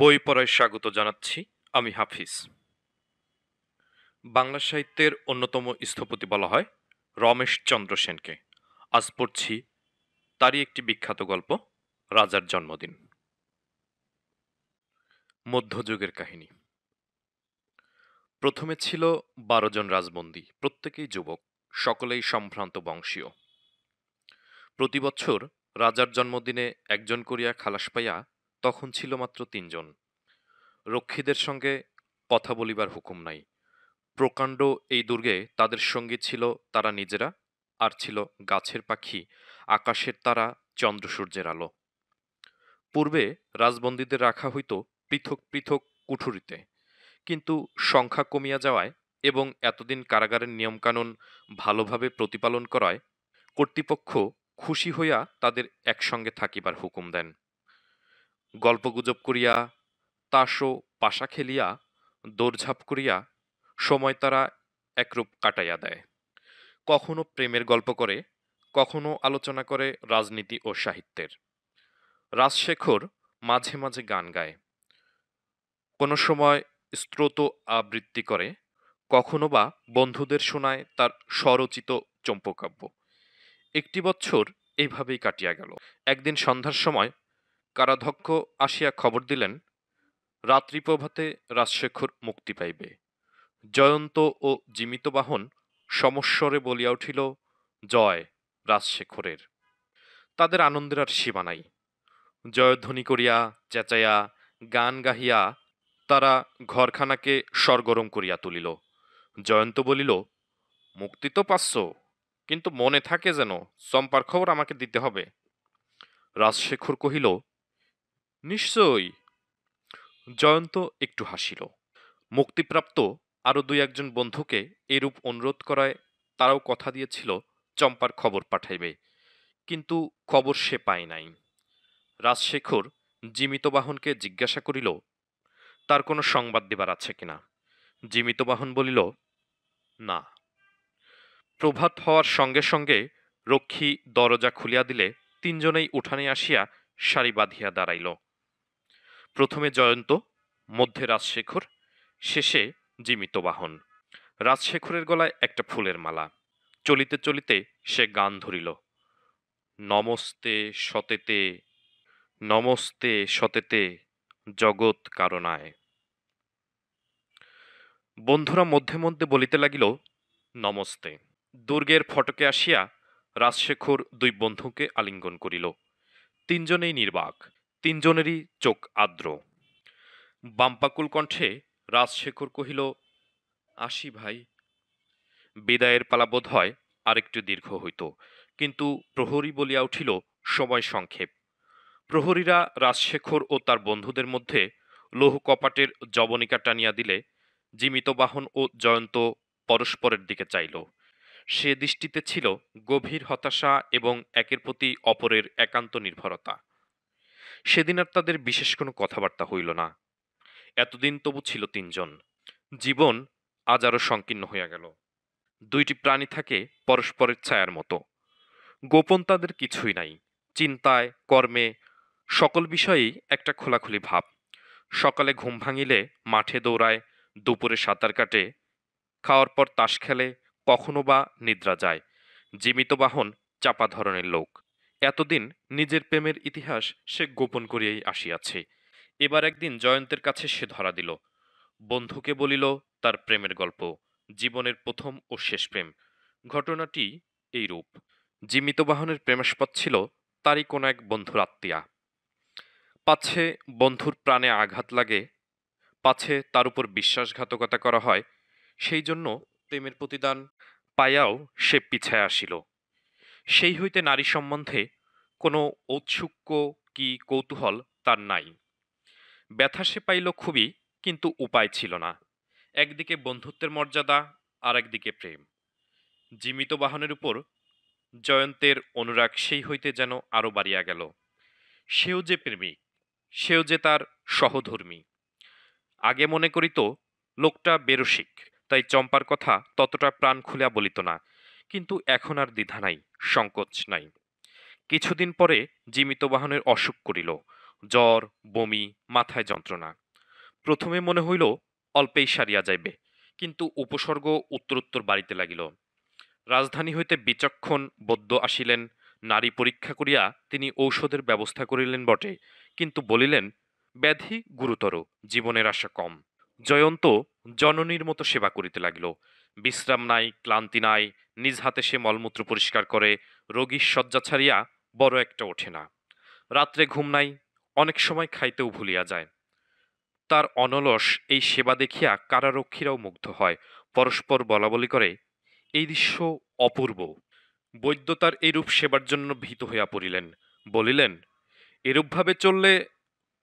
বই পড়ায় স্বাগত জানাচ্ছি আমি হাফিজ বাংলা সাহিত্যের অন্যতম স্থপতি বলা হয় রমেশ চন্দ্র সেনকে আজ পড়ছি তারই একটি বিখ্যাত গল্প রাজার জন্মদিন মধ্যযুগের কাহিনী প্রথমে ছিল বারো জন রাজবন্দী প্রত্যেকেই যুবক সকলেই সম্ভ্রান্ত বংশীয় প্রতি বছর রাজার জন্মদিনে একজন করিয়া খালাস পাইয়া তখন ছিল মাত্র তিনজন রক্ষীদের সঙ্গে কথা বলিবার হুকুম নাই প্রকাণ্ড এই দুর্গে তাদের সঙ্গী ছিল তারা নিজেরা আর ছিল গাছের পাখি আকাশের তারা চন্দ্রসূর্যের আলো পূর্বে রাজবন্দীদের রাখা হইত পৃথক পৃথক কুঠুরিতে কিন্তু সংখ্যা কমিয়া যাওয়ায় এবং এতদিন কারাগারের নিয়মকানুন ভালোভাবে প্রতিপালন করায় কর্তৃপক্ষ খুশি হইয়া তাদের একসঙ্গে থাকিবার হুকুম দেন গল্পগুজব করিয়া তাসো পাশা খেলিয়া দৌড়ঝাঁপ করিয়া সময় তারা একরূপ কাটাইয়া দেয় কখনো প্রেমের গল্প করে কখনো আলোচনা করে রাজনীতি ও সাহিত্যের রাজশেখর মাঝে মাঝে গান গায় কোনো সময় স্ত্রোত আবৃত্তি করে কখনো বা বন্ধুদের শোনায় তার স্বরচিত চম্পকাব্য একটি বছর এইভাবেই কাটিয়া গেল একদিন সন্ধ্যার সময় কারাধ্যক্ষ আসিয়া খবর দিলেন রাত্রিপ্রভাতে রাজশেখর মুক্তি পাইবে জয়ন্ত ও জীমিত বাহন সমস্বরে বলিয়া উঠিল জয় রাজশেখরের তাদের আনন্দের আর সীমা নাই জয়ধ্বনি করিয়া চেঁচাইয়া গান গাহিয়া তারা ঘরখানাকে সরগরম করিয়া তুলিল জয়ন্ত বলিল মুক্তি তো পাচ্ছ কিন্তু মনে থাকে যেন চম্পার খবর আমাকে দিতে হবে রাজশেখর কহিল নিশ্চয়ই জয়ন্ত একটু হাসিল মুক্তিপ্রাপ্ত আরও দুই একজন বন্ধুকে এরূপ অনুরোধ করায় তারাও কথা দিয়েছিল চম্পার খবর পাঠাইবে কিন্তু খবর সে পায় নাই রাজশেখর জিমিতবাহনকে জিজ্ঞাসা করিল তার কোনো সংবাদ দেবার আছে কিনা জিমিতবাহন বলিল না প্রভাত হওয়ার সঙ্গে সঙ্গে রক্ষী দরজা খুলিয়া দিলে তিনজনেই উঠানে আসিয়া সারি বাঁধিয়া দাঁড়াইল প্রথমে জয়ন্ত মধ্যে রাজশেখর শেষে জীমিত বাহন রাজশেখরের গলায় একটা ফুলের মালা চলিতে চলিতে সে গান ধরিল নমস্তে সতেতে নমস্তে সতেতে জগৎ কারণায় বন্ধুরা মধ্যে মধ্যে বলিতে লাগিল নমস্তে দুর্গের ফটকে আসিয়া রাজশেখর দুই বন্ধুকে আলিঙ্গন করিল তিনজনেই নির্বাক তিনজনেরই চোখ আদ্র বাম্পাকুল কণ্ঠে রাজশেখর কহিল আসি ভাই বিদায়ের পালা বোধ হয় আরেকটু দীর্ঘ হইত কিন্তু প্রহরী বলিয়া উঠিল সময় সংক্ষেপ প্রহরীরা রাজশেখর ও তার বন্ধুদের মধ্যে লৌহ কপাটের জবনিকা টানিয়া দিলে জীমিত বাহন ও জয়ন্ত পরস্পরের দিকে চাইল সে দৃষ্টিতে ছিল গভীর হতাশা এবং একের প্রতি অপরের একান্ত নির্ভরতা সেদিন আর তাদের বিশেষ কোনো কথাবার্তা হইল না এতদিন তবু ছিল তিনজন জীবন আজ আরও সংকীর্ণ হইয়া গেল দুইটি প্রাণী থাকে পরস্পরের ছায়ার মতো গোপন তাদের কিছুই নাই চিন্তায় কর্মে সকল বিষয়েই একটা খোলাখুলি ভাব সকালে ঘুম ভাঙিলে মাঠে দৌড়ায় দুপুরে সাঁতার কাটে খাওয়ার পর তাস খেলে কখনো বা নিদ্রা যায় জীবিত বাহন চাপা ধরনের লোক এতদিন নিজের প্রেমের ইতিহাস সে গোপন করিয়াই আসিয়াছে এবার একদিন জয়ন্তের কাছে সে ধরা দিল বন্ধুকে বলিল তার প্রেমের গল্প জীবনের প্রথম ও শেষ প্রেম ঘটনাটি এই রূপ বাহনের প্রেমাস্পদ ছিল তারই কোনো এক বন্ধুর আত্মীয়া পাছে বন্ধুর প্রাণে আঘাত লাগে পাছে তার উপর বিশ্বাসঘাতকতা করা হয় সেই জন্য প্রেমের প্রতিদান পাইয়াও সে পিছায় আসিল সেই হইতে নারী সম্বন্ধে কোনো ঔৎসুক্য কি কৌতূহল তার নাই ব্যথা সে পাইল খুবই কিন্তু উপায় ছিল না একদিকে বন্ধুত্বের মর্যাদা আর একদিকে প্রেম জীমিত বাহনের উপর জয়ন্তের অনুরাগ সেই হইতে যেন আরও বাড়িয়া গেল সেও যে প্রেমিক সেও যে তার সহধর্মী আগে মনে করিত লোকটা বেরসিক তাই চম্পার কথা ততটা প্রাণ খুলিয়া বলিত না কিন্তু এখন আর দ্বিধা নাই সংকোচ নাই কিছুদিন পরে জীমিত বাহনের অসুখ করিল জ্বর বমি মাথায় যন্ত্রণা প্রথমে মনে হইল অল্পেই সারিয়া যাইবে কিন্তু উপসর্গ উত্তরোত্তর বাড়িতে লাগিল রাজধানী হইতে বিচক্ষণ বদ্য আসিলেন নারী পরীক্ষা করিয়া তিনি ঔষধের ব্যবস্থা করিলেন বটে কিন্তু বলিলেন ব্যাধি গুরুতর জীবনের আশা কম জয়ন্ত জননীর মতো সেবা করিতে লাগিল বিশ্রাম নাই ক্লান্তি নাই নিজ হাতে সে মলমূত্র পরিষ্কার করে রোগীর শয্যা ছাড়িয়া বড় একটা ওঠে না রাত্রে ঘুম নাই অনেক সময় খাইতেও ভুলিয়া যায় তার অনলস এই সেবা দেখিয়া কারারক্ষীরাও মুগ্ধ হয় পরস্পর বলাবলি করে এই দৃশ্য অপূর্ব বৈদ্য তার এরূপ সেবার জন্য ভীত হইয়া পড়িলেন বলিলেন এরূপভাবে চললে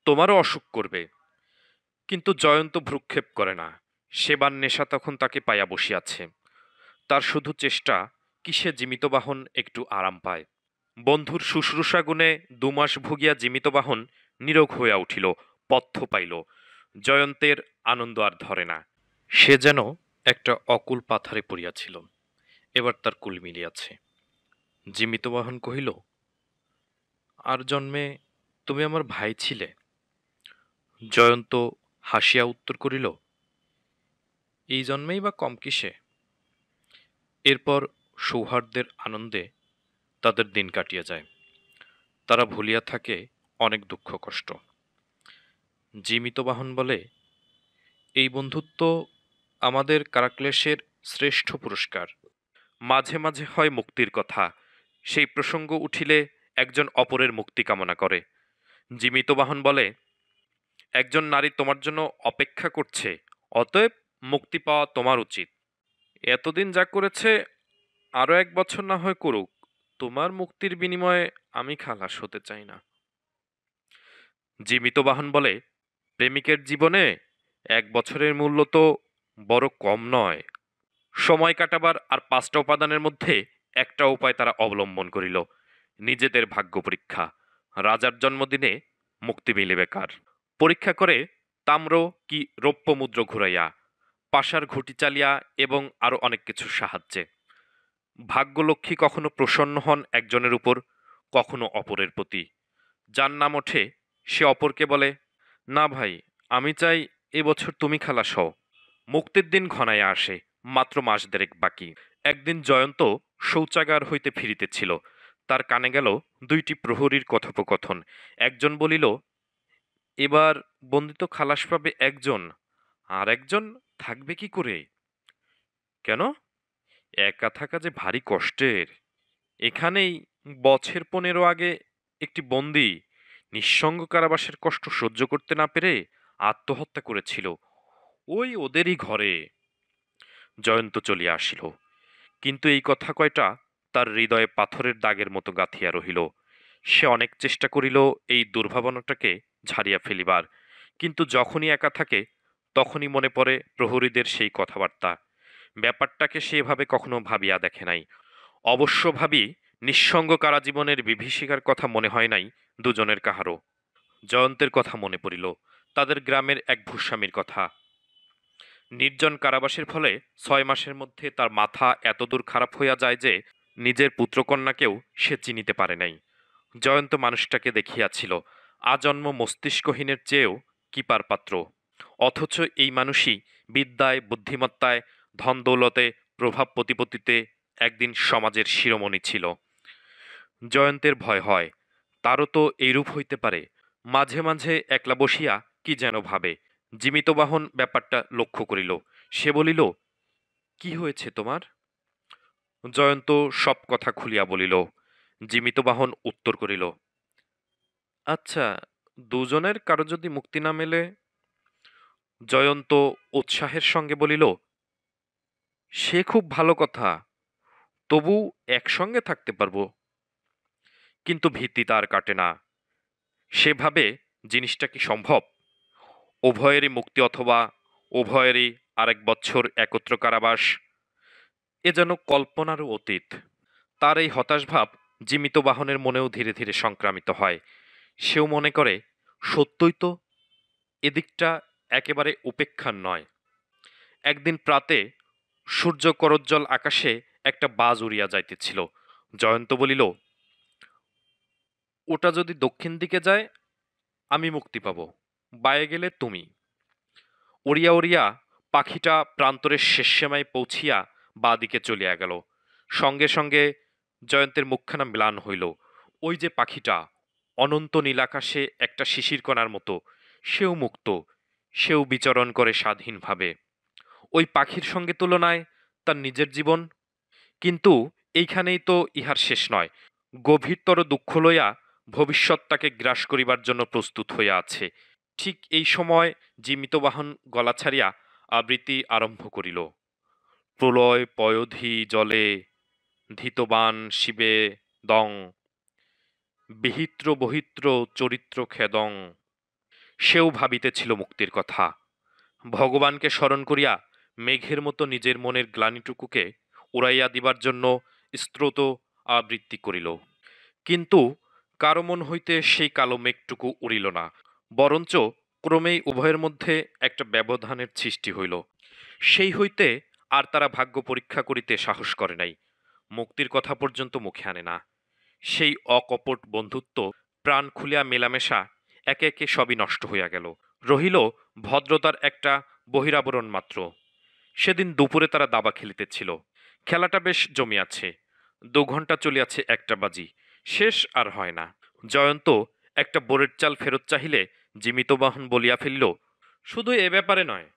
তোমারও অসুখ করবে কিন্তু জয়ন্ত ভ্রুক্ষেপ করে না সেবার নেশা তখন তাকে পায়া বসিয়াছে তার শুধু চেষ্টা কিসে জীমিতবাহন একটু আরাম পায় বন্ধুর শুশ্রূষা গুণে দুমাস ভুগিয়া জীমিতবাহন নীরোগ হইয়া উঠিল পথ্য পাইল জয়ন্তের আনন্দ আর ধরে না সে যেন একটা অকুল পাথারে পড়িয়াছিল এবার তার কুল মিলিয়াছে জীমিতবাহন কহিল আর জন্মে তুমি আমার ভাই ছিলে জয়ন্ত হাসিয়া উত্তর করিল এই জন্মেই বা কম কিসে এরপর সৌহার্দ্যের আনন্দে তাদের দিন কাটিয়ে যায় তারা ভুলিয়া থাকে অনেক দুঃখ কষ্ট বাহন বলে এই বন্ধুত্ব আমাদের কারাক্লেশের শ্রেষ্ঠ পুরস্কার মাঝে মাঝে হয় মুক্তির কথা সেই প্রসঙ্গ উঠিলে একজন অপরের মুক্তি কামনা করে বাহন বলে একজন নারী তোমার জন্য অপেক্ষা করছে অতএব মুক্তি পাওয়া তোমার উচিত এতদিন যা করেছে আরও এক বছর না হয় করুক তোমার মুক্তির বিনিময়ে আমি খালাস হতে চাই না জীবিত বাহন বলে প্রেমিকের জীবনে এক বছরের মূল্য তো বড় কম নয় সময় কাটাবার আর পাঁচটা উপাদানের মধ্যে একটা উপায় তারা অবলম্বন করিল নিজেদের ভাগ্য পরীক্ষা রাজার জন্মদিনে মুক্তি মিলিবে কার পরীক্ষা করে তাম্র কি রৌপ্য মুদ্র ঘুরাইয়া পাশার ঘটি চালিয়া এবং আরও অনেক কিছুর সাহায্যে ভাগ্যলক্ষ্মী কখনো প্রসন্ন হন একজনের উপর কখনো অপরের প্রতি যার নাম ওঠে সে অপরকে বলে না ভাই আমি চাই এবছর তুমি খালাস সও মুক্তির দিন ঘনাইয়া আসে মাত্র মাস দেড়েক বাকি একদিন জয়ন্ত শৌচাগার হইতে ফিরিতেছিল তার কানে গেল দুইটি প্রহরীর কথোপকথন একজন বলিল এবার বন্দিত খালাস পাবে একজন আর একজন থাকবে কি করে কেন একা থাকা যে ভারী কষ্টের এখানেই বছর পনেরো আগে একটি বন্দি নিঃসঙ্গ কারাবাসের কষ্ট সহ্য করতে না পেরে আত্মহত্যা করেছিল ওই ওদেরই ঘরে জয়ন্ত চলিয়া আসিল কিন্তু এই কথা কয়টা তার হৃদয়ে পাথরের দাগের মতো গাঁথিয়া রহিল সে অনেক চেষ্টা করিল এই দুর্ভাবনাটাকে ঝাড়িয়া ফেলিবার কিন্তু যখনই একা থাকে তখনই মনে পড়ে প্রহরীদের সেই কথাবার্তা ব্যাপারটাকে সেভাবে কখনো ভাবিয়া দেখে নাই অবশ্য ভাবি নিঃসঙ্গ জীবনের বিভীষিকার কথা মনে হয় নাই দুজনের কাহারও জয়ন্তের কথা মনে পড়িল তাদের গ্রামের এক ভূস্বামীর কথা নির্জন কারাবাসের ফলে ছয় মাসের মধ্যে তার মাথা এতদূর খারাপ হইয়া যায় যে নিজের পুত্রকন্যাকেও সে চিনিতে পারে নাই জয়ন্ত মানুষটাকে দেখিয়াছিল আজন্ম মস্তিষ্কহীনের চেয়েও কিপার পাত্র অথচ এই মানুষই বিদ্যায় বুদ্ধিমত্তায় ধন দৌলতে প্রভাব প্রতিপত্তিতে একদিন সমাজের শিরোমণি ছিল জয়ন্তের ভয় হয় তারও তো এইরূপ হইতে পারে মাঝে মাঝে একলা বসিয়া কি যেন ভাবে জীমিতবাহন ব্যাপারটা লক্ষ্য করিল সে বলিল কি হয়েছে তোমার জয়ন্ত সব কথা খুলিয়া বলিল জীমিতবাহন উত্তর করিল আচ্ছা দুজনের কারো যদি মুক্তি না মেলে জয়ন্ত উৎসাহের সঙ্গে বলিল সে খুব ভালো কথা তবু একসঙ্গে থাকতে পারবো কিন্তু ভীতি তার কাটে না সেভাবে জিনিসটা কি সম্ভব উভয়েরই মুক্তি অথবা উভয়েরই আরেক বছর একত্র কারাবাস এ যেন কল্পনারও অতীত তার এই হতাশভাব জীমিত বাহনের মনেও ধীরে ধীরে সংক্রামিত হয় সেও মনে করে সত্যই তো এদিকটা একেবারে উপেক্ষা নয় একদিন প্রাতে সূর্য করজ্জ্বল আকাশে একটা বাজ উড়িয়া যাইতেছিল জয়ন্ত বলিল ওটা যদি দক্ষিণ দিকে যায় আমি মুক্তি পাব বায়ে গেলে তুমি উড়িয়া উড়িয়া পাখিটা প্রান্তরের শেষ সেমায় পৌঁছিয়া বা দিকে চলিয়া গেল সঙ্গে সঙ্গে জয়ন্তের মুখখানা মিলান হইল ওই যে পাখিটা অনন্ত নীলাকাশে একটা শিশির কণার মতো সেও মুক্ত সেও বিচরণ করে স্বাধীনভাবে ওই পাখির সঙ্গে তুলনায় তার নিজের জীবন কিন্তু এইখানেই তো ইহার শেষ নয় গভীরতর দুঃখ লইয়া ভবিষ্যৎটাকে গ্রাস করিবার জন্য প্রস্তুত হইয়া আছে ঠিক এই সময় জীমিতবাহন গলা ছাড়িয়া আবৃত্তি আরম্ভ করিল প্রলয় পয়ধি জলে ধিতবান শিবে দং বিহিত্র বহিত্র চরিত্র খেদং সেও ভাবিতেছিল মুক্তির কথা ভগবানকে স্মরণ করিয়া মেঘের মতো নিজের মনের গ্লানিটুকুকে উড়াইয়া দিবার জন্য স্ত্রোত আবৃত্তি করিল কিন্তু কারো মন হইতে সেই কালো মেঘটুকু উড়িল না বরঞ্চ ক্রমেই উভয়ের মধ্যে একটা ব্যবধানের সৃষ্টি হইল সেই হইতে আর তারা ভাগ্য পরীক্ষা করিতে সাহস করে নাই মুক্তির কথা পর্যন্ত মুখে আনে না সেই অকপট বন্ধুত্ব প্রাণ খুলিয়া মেলামেশা একে একে সবই নষ্ট হইয়া গেল রহিল ভদ্রতার একটা বহিরাবরণ মাত্র সেদিন দুপুরে তারা দাবা খেলিতেছিল খেলাটা বেশ জমিয়াছে দু ঘন্টা চলিয়াছে একটা বাজি শেষ আর হয় না জয়ন্ত একটা বোরের চাল ফেরত চাহিলে জীমিত বাহন বলিয়া ফেলিল শুধু এ ব্যাপারে নয়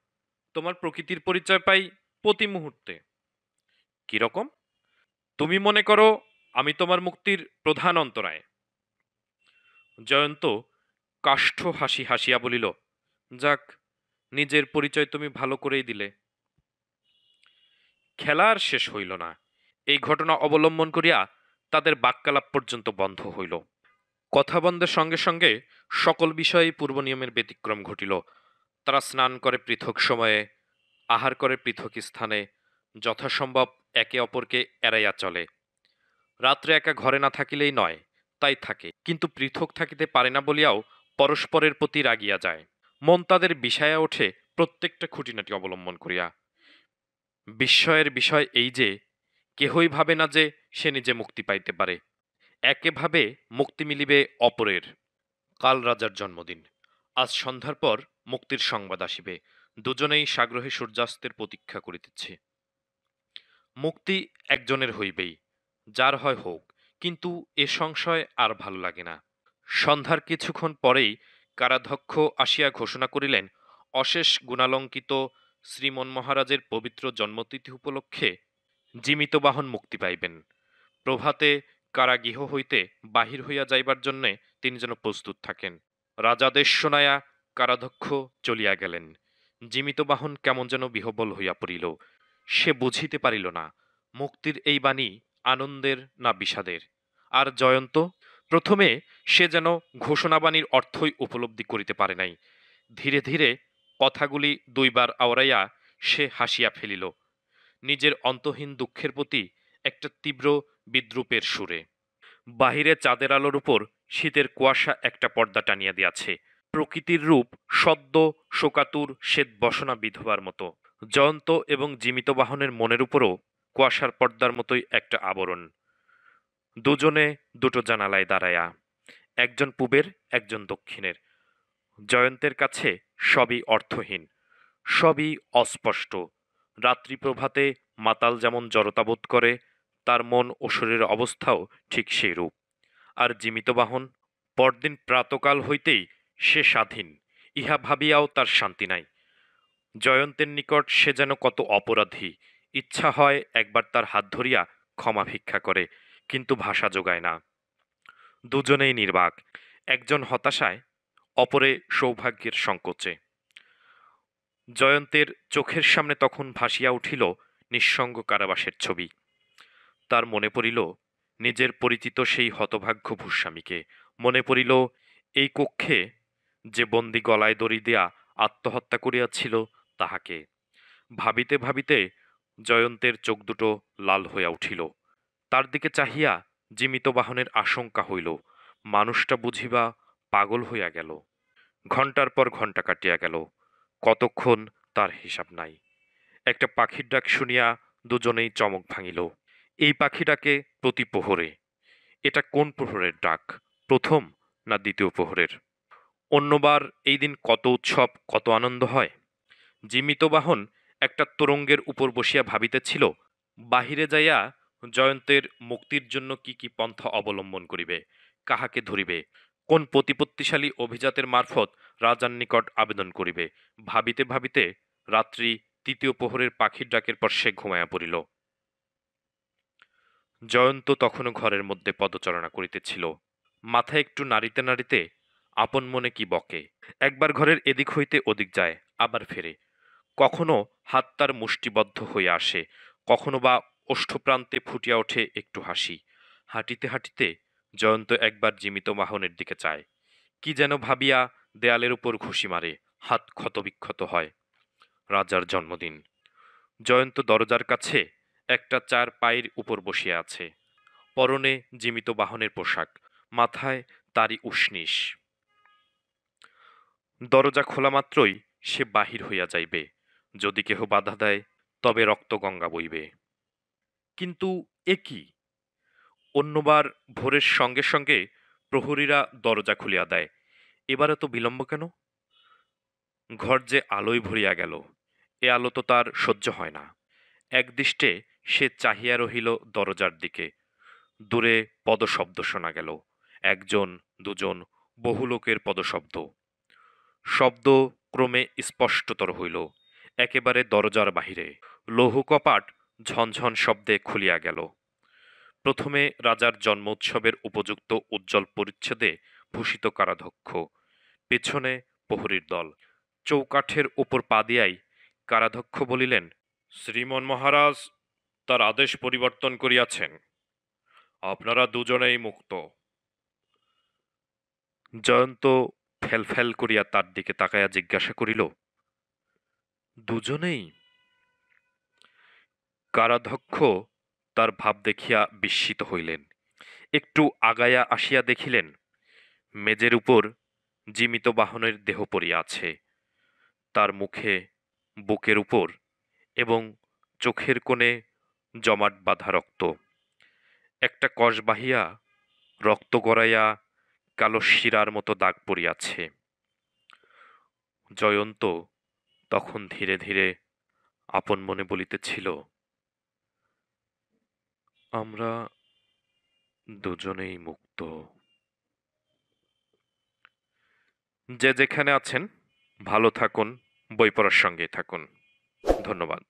তোমার প্রকৃতির পরিচয় পাই প্রতি মুহূর্তে কীরকম তুমি মনে করো আমি তোমার মুক্তির প্রধান অন্তরায় জয়ন্ত কাষ্ঠ হাসি হাসিয়া বলিল যাক নিজের পরিচয় তুমি ভালো করেই দিলে খেলার শেষ হইল না এই ঘটনা অবলম্বন করিয়া তাদের বাক্যালাপ পর্যন্ত বন্ধ হইল কথা বন্ধের সঙ্গে সঙ্গে সকল বিষয়ে পূর্ব নিয়মের ব্যতিক্রম ঘটিল তারা স্নান করে পৃথক সময়ে আহার করে পৃথক স্থানে যথাসম্ভব একে অপরকে এড়াইয়া চলে রাত্রে একা ঘরে না থাকিলেই নয় তাই থাকে কিন্তু পৃথক থাকিতে পারে না বলিয়াও পরস্পরের প্রতি রাগিয়া যায় মন তাদের বিষায়া ওঠে প্রত্যেকটা খুঁটিনাটি অবলম্বন করিয়া বিস্ময়ের বিষয় এই যে কেহই ভাবে না যে সে নিজে মুক্তি পাইতে পারে একেভাবে মুক্তি মিলিবে অপরের কাল রাজার জন্মদিন আজ সন্ধ্যার পর মুক্তির সংবাদ আসিবে দুজনেই সাগ্রহে সূর্যাস্তের প্রতীক্ষা করিতেছে মুক্তি একজনের হইবেই যার হয় হোক কিন্তু এ সংশয় আর ভালো লাগে না সন্ধ্যার কিছুক্ষণ পরেই কারাধ্যক্ষ আসিয়া ঘোষণা করিলেন অশেষ গুণালঙ্কিত শ্রীমন মহারাজের পবিত্র জন্মতিথি উপলক্ষে জীমিত বাহন মুক্তি পাইবেন প্রভাতে কারাগৃহ হইতে বাহির হইয়া যাইবার জন্যে তিনি যেন প্রস্তুত থাকেন রাজাদের শোনায়া কারাধ্যক্ষ চলিয়া গেলেন জীমিত বাহন কেমন যেন বিহবল হইয়া পড়িল সে বুঝিতে পারিল না মুক্তির এই বাণী আনন্দের না বিষাদের আর জয়ন্ত প্রথমে সে যেন ঘোষণাবাণীর অর্থই উপলব্ধি করিতে পারে নাই ধীরে ধীরে কথাগুলি দুইবার আওড়াইয়া সে হাসিয়া ফেলিল নিজের অন্তহীন দুঃখের প্রতি একটা তীব্র বিদ্রুপের সুরে বাহিরে চাঁদের আলোর উপর শীতের কুয়াশা একটা পর্দা টানিয়া দিয়াছে প্রকৃতির রূপ সদ্য শোকাতুর শ্বেত বসনা বিধবার মতো জয়ন্ত এবং জীমিত বাহনের মনের উপরও কুয়াশার পর্দার মতোই একটা আবরণ দুজনে দুটো জানালায় দাঁড়ায়া একজন পূবের একজন দক্ষিণের জয়ন্তের কাছে সবই অর্থহীন সবই অস্পষ্ট রাত্রি প্রভাতে মাতাল যেমন জড়তাবোধ করে তার মন ও শরীরের অবস্থাও ঠিক সেই রূপ আর বাহন পরদিন প্রাতকাল হইতেই সে স্বাধীন ইহা ভাবিয়াও তার শান্তি নাই জয়ন্তের নিকট সে যেন কত অপরাধী ইচ্ছা হয় একবার তার হাত ধরিয়া ক্ষমা ভিক্ষা করে কিন্তু ভাষা যোগায় না দুজনেই নির্বাক একজন হতাশায় অপরে সৌভাগ্যের সংকোচে জয়ন্তের চোখের সামনে তখন ভাসিয়া উঠিল নিঃসঙ্গ কারাবাসের ছবি তার মনে পড়িল নিজের পরিচিত সেই হতভাগ্য ভূস্বামীকে মনে পড়িল এই কক্ষে যে বন্দি গলায় দড়ি দেয়া আত্মহত্যা করিয়াছিল তাহাকে ভাবিতে ভাবিতে জয়ন্তের চোখ দুটো লাল হইয়া উঠিল তার দিকে চাহিয়া জীমিত বাহনের আশঙ্কা হইল মানুষটা বুঝিবা পাগল হইয়া গেল ঘন্টার পর ঘন্টা কাটিয়া গেল কতক্ষণ তার হিসাব নাই একটা পাখির ডাক শুনিয়া দুজনেই চমক ভাঙিল এই পাখিটাকে প্রতি প্রহরে এটা কোন প্রহরের ডাক প্রথম না দ্বিতীয় প্রহরের অন্যবার এই দিন কত উৎসব কত আনন্দ হয় জীমিত বাহন একটা তোরঙ্গের উপর বসিয়া ভাবিতেছিল বাহিরে যাইয়া জয়ন্তের মুক্তির জন্য কি কি পন্থা অবলম্বন করিবে কাহাকে ধরিবে কোন প্রতিপত্তিশালী অভিজাতের মারফত রাজার নিকট আবেদন করিবে ভাবিতে ভাবিতে রাত্রি তৃতীয় প্রহরের পাখির ডাকের পর সে ঘুমায়া পড়িল জয়ন্ত তখনও ঘরের মধ্যে পদচারণা করিতেছিল মাথায় একটু নাড়িতে নাড়িতে আপন মনে কি বকে একবার ঘরের এদিক হইতে ওদিক যায় আবার ফেরে কখনো হাত তার মুষ্টিবদ্ধ হয়ে আসে কখনো বা ওষ্ঠপ্রান্তে ফুটিয়া ওঠে একটু হাসি হাঁটিতে হাঁটিতে জয়ন্ত একবার জীমিত বাহনের দিকে চায় কি যেন ভাবিয়া দেয়ালের উপর ঘুষি মারে হাত ক্ষতবিক্ষত হয় রাজার জন্মদিন জয়ন্ত দরজার কাছে একটা চার পায়ের উপর বসিয়া আছে পরনে জীমিত বাহনের পোশাক মাথায় তারই উষ্ণিস দরজা খোলা মাত্রই সে বাহির হইয়া যাইবে যদি কেহ বাধা দেয় তবে রক্ত গঙ্গা বইবে কিন্তু এ কি অন্যবার ভোরের সঙ্গে সঙ্গে প্রহরীরা দরজা খুলিয়া দেয় এবার এত বিলম্ব কেন ঘর যে আলোয় ভরিয়া গেল এ আলো তো তার সহ্য হয় না একদৃষ্টে সে চাহিয়া রহিল দরজার দিকে দূরে পদশব্দ শোনা গেল একজন দুজন বহু লোকের পদশব্দ শব্দ ক্রমে স্পষ্টতর হইল একেবারে দরজার বাহিরে লৌহ কপাট ঝনঝন শব্দে খুলিয়া গেল প্রথমে রাজার জন্মোৎসবের উপযুক্ত উজ্জ্বল পরিচ্ছেদে ভূষিত কারাধ্যক্ষ পেছনে প্রহরীর দল চৌকাঠের উপর পা দিয়াই কারাধ্যক্ষ বলিলেন শ্রীমন মহারাজ তার আদেশ পরিবর্তন করিয়াছেন আপনারা দুজনেই মুক্ত জয়ন্ত ফেলফেল করিয়া তার দিকে তাকাইয়া জিজ্ঞাসা করিল দুজনেই কারাধ্যক্ষ তার ভাব দেখিয়া বিস্মিত হইলেন একটু আগায়া আসিয়া দেখিলেন মেজের উপর জীমিত বাহনের দেহ পড়িয়াছে তার মুখে বুকের উপর এবং চোখের কোণে জমাট বাঁধা রক্ত একটা কষ বাহিয়া রক্ত গড়াইয়া কালো শিরার মতো দাগ পড়িয়াছে জয়ন্ত তখন ধীরে ধীরে আপন মনে বলিতেছিল আমরা দুজনেই মুক্ত যে যেখানে আছেন ভালো থাকুন বই পড়ার সঙ্গেই থাকুন ধন্যবাদ